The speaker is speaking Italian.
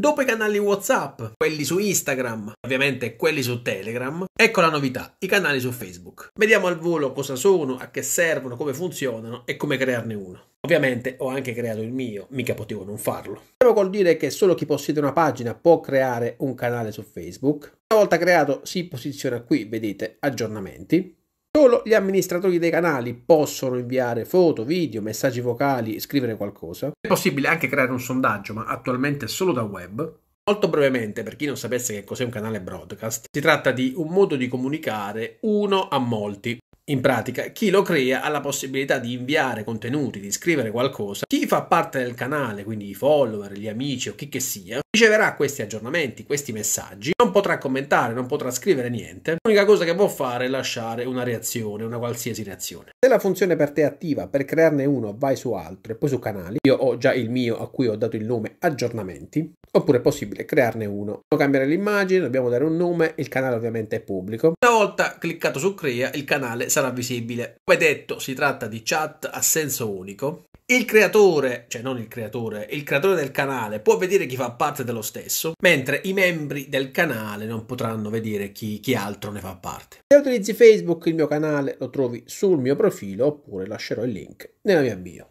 Dopo i canali WhatsApp, quelli su Instagram, ovviamente quelli su Telegram, ecco la novità, i canali su Facebook. Vediamo al volo cosa sono, a che servono, come funzionano e come crearne uno. Ovviamente ho anche creato il mio, mica potevo non farlo. Però col dire che solo chi possiede una pagina può creare un canale su Facebook. Una volta creato si posiziona qui, vedete, aggiornamenti. Solo gli amministratori dei canali possono inviare foto, video, messaggi vocali, scrivere qualcosa. È possibile anche creare un sondaggio, ma attualmente solo da web. Molto brevemente, per chi non sapesse che cos'è un canale broadcast, si tratta di un modo di comunicare uno a molti. In pratica, chi lo crea ha la possibilità di inviare contenuti, di scrivere qualcosa. Chi fa parte del canale, quindi i follower, gli amici o chi che sia, riceverà questi aggiornamenti, questi messaggi, non potrà commentare, non potrà scrivere niente. L'unica cosa che può fare è lasciare una reazione, una qualsiasi reazione. Se la funzione per te è attiva, per crearne uno vai su altro e poi su canali. Io ho già il mio a cui ho dato il nome aggiornamenti. Oppure è possibile crearne uno. Dobbiamo cambiare l'immagine, dobbiamo dare un nome, il canale ovviamente è pubblico. Una volta cliccato su crea, il canale sarà visibile. Come detto, si tratta di chat a senso unico. Il creatore, cioè non il creatore, il creatore del canale può vedere chi fa parte dello stesso, mentre i membri del canale non potranno vedere chi, chi altro ne fa parte. Se utilizzi Facebook, il mio canale lo trovi sul mio profilo oppure lascerò il link nella mia bio.